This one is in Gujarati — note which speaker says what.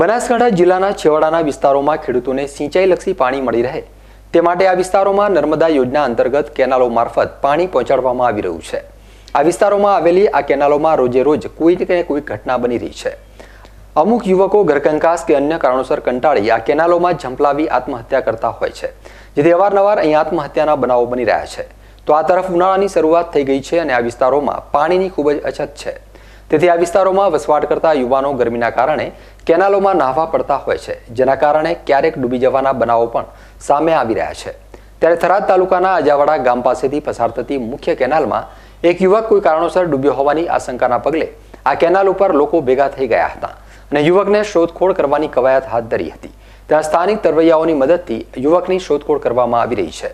Speaker 1: બનાસકાંઠા જિલ્લાના છેવાડાના વિસ્તારોમાં ખેડૂતોને સિંચાઈલક્ષી પાણી મળી રહે તે માટે આ વિસ્તારોમાં નર્મદા યોજના અંતર્ગત કેનાલો મારફત પાણી પહોંચાડવામાં આવી રહ્યું છે આ વિસ્તારોમાં આવેલી આ કેનાલોમાં રોજે રોજ કોઈ ને કોઈ ઘટના બની રહી છે અમુક યુવકો ઘરકંકાસ કે અન્ય કારણોસર કંટાળી આ કેનાલોમાં ઝંપલાવી આત્મહત્યા કરતા હોય છે જેથી અવારનવાર અહીં આત્મહત્યાના બનાવો બની રહ્યા છે તો આ તરફ ઉનાળાની શરૂઆત થઈ ગઈ છે અને આ વિસ્તારોમાં પાણીની ખૂબ જ અછત છે તેથી આ વિસ્તારોમાં વસવાટ કરતા યુવાનો ગરમીના કારણે કેનાલોમાં નાહવા પડતા હોય છે જેના કારણે ક્યારેક ડૂબી જવાના બનાવો પણ સામે આવી રહ્યા છે ત્યારે થરાદ તાલુકાના અજાવાડા ગામ પાસેથી પસાર થતી મુખ્ય કેનાલમાં એક યુવક કોઈ કારણોસર ડૂબ્યો હોવાની આશંકાના પગલે આ કેનાલ ઉપર લોકો ભેગા થઈ ગયા હતા અને યુવકને શોધખોળ કરવાની કવાયત હાથ ધરી હતી ત્યાં સ્થાનિક તરવૈયાઓની મદદથી યુવકની શોધખોળ કરવામાં આવી રહી છે